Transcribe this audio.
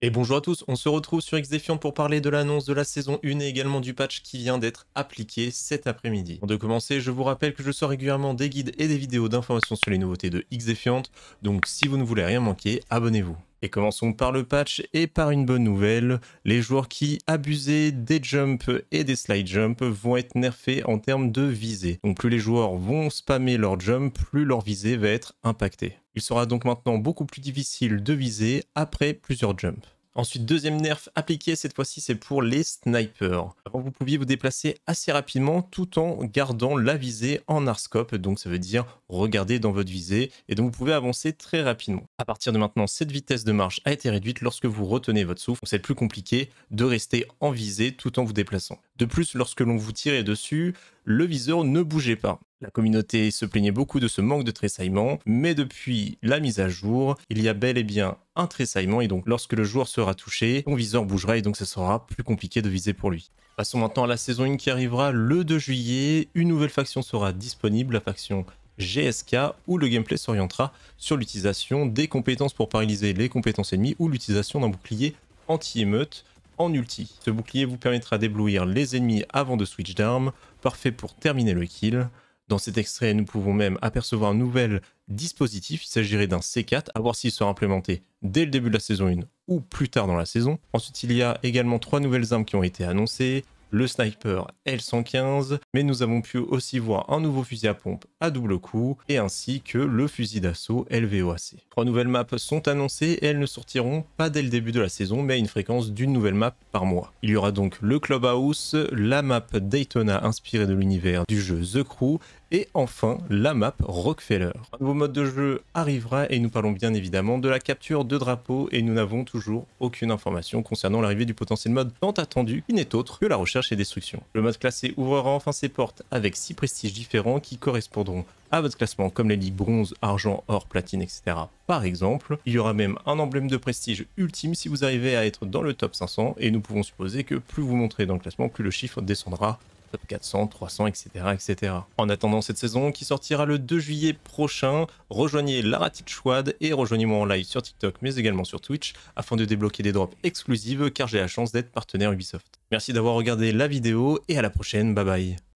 Et bonjour à tous, on se retrouve sur XDefiant pour parler de l'annonce de la saison 1 et également du patch qui vient d'être appliqué cet après-midi. Avant de commencer, je vous rappelle que je sors régulièrement des guides et des vidéos d'informations sur les nouveautés de XDefiant, donc si vous ne voulez rien manquer, abonnez-vous. Et commençons par le patch et par une bonne nouvelle, les joueurs qui abusaient des jumps et des slide jumps vont être nerfés en termes de visée. Donc plus les joueurs vont spammer leur jump, plus leur visée va être impactée. Il sera donc maintenant beaucoup plus difficile de viser après plusieurs jumps. Ensuite, deuxième nerf appliqué, cette fois-ci c'est pour les snipers. vous pouviez vous déplacer assez rapidement tout en gardant la visée en arscope, donc ça veut dire regarder dans votre visée, et donc vous pouvez avancer très rapidement. À partir de maintenant, cette vitesse de marche a été réduite lorsque vous retenez votre souffle, c'est plus compliqué de rester en visée tout en vous déplaçant. De plus, lorsque l'on vous tirait dessus, le viseur ne bougeait pas. La communauté se plaignait beaucoup de ce manque de tressaillement, mais depuis la mise à jour, il y a bel et bien un tressaillement et donc lorsque le joueur sera touché, son viseur bougera et donc ce sera plus compliqué de viser pour lui. Passons maintenant à la saison 1 qui arrivera le 2 juillet. Une nouvelle faction sera disponible, la faction GSK, où le gameplay s'orientera sur l'utilisation des compétences pour paralyser les compétences ennemies ou l'utilisation d'un bouclier anti-émeute en ulti. Ce bouclier vous permettra d'éblouir les ennemis avant de switch d'armes, parfait pour terminer le kill. Dans cet extrait, nous pouvons même apercevoir un nouvel dispositif. Il s'agirait d'un C4, à voir s'il sera implémenté dès le début de la saison 1 ou plus tard dans la saison. Ensuite, il y a également trois nouvelles armes qui ont été annoncées. Le sniper L115, mais nous avons pu aussi voir un nouveau fusil à pompe à double coup, et ainsi que le fusil d'assaut LVOAC. Trois nouvelles maps sont annoncées et elles ne sortiront pas dès le début de la saison, mais à une fréquence d'une nouvelle map par mois. Il y aura donc le Clubhouse, la map Daytona inspirée de l'univers du jeu The Crew, et enfin, la map Rockefeller. Un nouveau mode de jeu arrivera et nous parlons bien évidemment de la capture de drapeaux et nous n'avons toujours aucune information concernant l'arrivée du potentiel mode tant attendu qui n'est autre que la recherche et destruction. Le mode classé ouvrira enfin ses portes avec 6 prestiges différents qui correspondront à votre classement comme les ligues bronze, argent, or, platine, etc. Par exemple, il y aura même un emblème de prestige ultime si vous arrivez à être dans le top 500 et nous pouvons supposer que plus vous montrez dans le classement, plus le chiffre descendra top 400, 300, etc., etc. En attendant cette saison qui sortira le 2 juillet prochain, rejoignez Laratit Schwad et rejoignez-moi en live sur TikTok mais également sur Twitch afin de débloquer des drops exclusives car j'ai la chance d'être partenaire Ubisoft. Merci d'avoir regardé la vidéo et à la prochaine, bye bye.